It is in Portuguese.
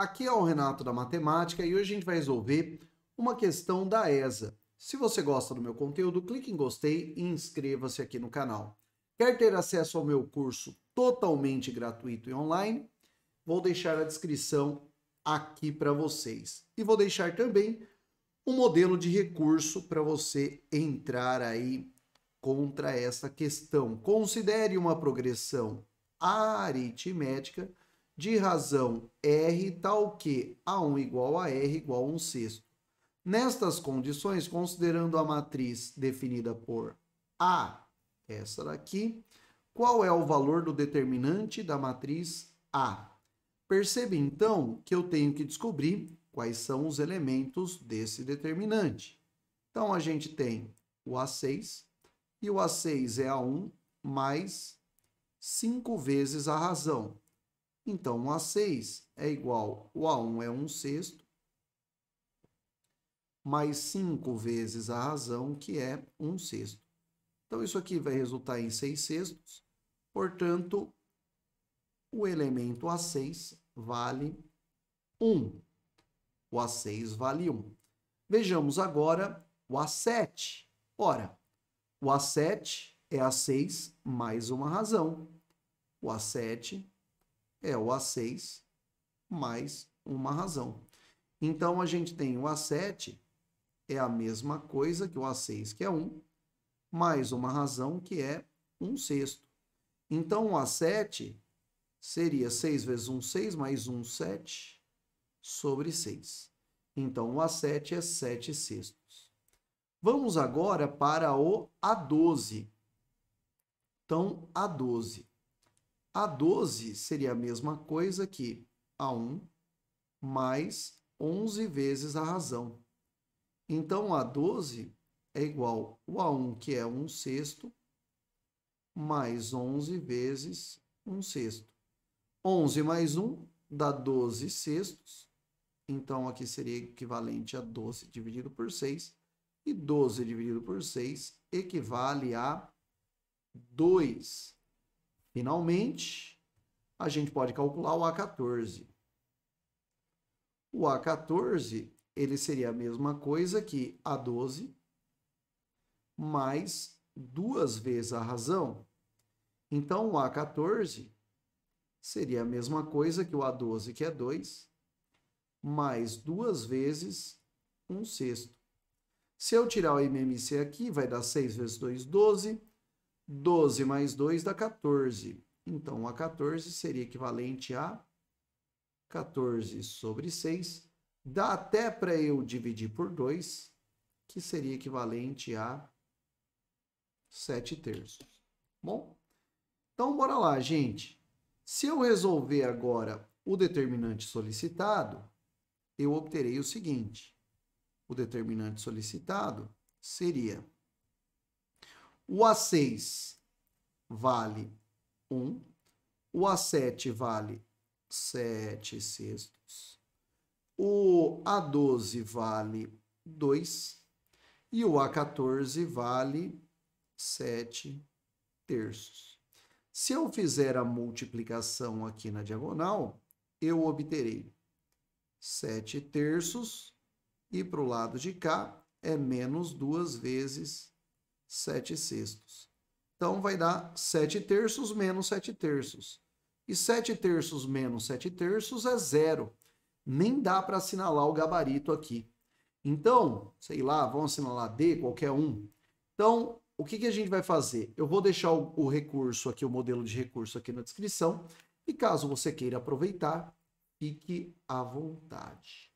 Aqui é o Renato da Matemática e hoje a gente vai resolver uma questão da ESA. Se você gosta do meu conteúdo, clique em gostei e inscreva-se aqui no canal. Quer ter acesso ao meu curso totalmente gratuito e online? Vou deixar a descrição aqui para vocês. E vou deixar também um modelo de recurso para você entrar aí contra essa questão. Considere uma progressão aritmética de razão R tal que A1 igual a R igual a 1 sexto. Nestas condições, considerando a matriz definida por A, essa daqui, qual é o valor do determinante da matriz A? Percebe então que eu tenho que descobrir quais são os elementos desse determinante. Então a gente tem o A6, e o A6 é A1 mais 5 vezes a razão, então, A6 é igual, o A1 é 1 sexto, mais 5 vezes a razão, que é 1 sexto. Então, isso aqui vai resultar em 6 sextos. Portanto, o elemento A6 vale 1. O A6 vale 1. Vejamos agora o A7. Ora, o A7 é A6 mais uma razão. O A7 é o A6 mais uma razão. Então a gente tem o A7, é a mesma coisa que o A6, que é 1, mais uma razão que é 1 sexto. Então o A7 seria 6 vezes 1, 6, mais 1, 7, sobre 6. Então o A7 é 7 sextos. Vamos agora para o A12. Então, A12. A12 seria a mesma coisa que A1 mais 11 vezes a razão. Então, A12 é igual o A1, que é 1 sexto, mais 11 vezes 1 sexto. 11 mais 1 dá 12 sextos. Então, aqui seria equivalente a 12 dividido por 6. E 12 dividido por 6 equivale a 2 Finalmente, a gente pode calcular o A14. O A14 ele seria a mesma coisa que A12 mais duas vezes a razão. Então, o A14 seria a mesma coisa que o A12, que é 2, mais duas vezes 1 um sexto. Se eu tirar o MMC aqui, vai dar 6 vezes 2, 12. 12 mais 2 dá 14. Então, a 14 seria equivalente a 14 sobre 6. Dá até para eu dividir por 2, que seria equivalente a 7 terços. Bom, então bora lá, gente. Se eu resolver agora o determinante solicitado, eu obterei o seguinte. O determinante solicitado seria o A6 vale 1. O A7 vale 7 sextos. O A12 vale 2. E o A14 vale 7 terços. Se eu fizer a multiplicação aqui na diagonal, eu obterei 7 terços e para o lado de cá é menos 2 vezes 7 sextos. Então, vai dar 7 terços menos 7 terços. E 7 terços menos 7 terços é zero. Nem dá para assinalar o gabarito aqui. Então, sei lá, vamos assinalar D, qualquer um. Então, o que, que a gente vai fazer? Eu vou deixar o, o recurso aqui, o modelo de recurso aqui na descrição. E caso você queira aproveitar, fique à vontade.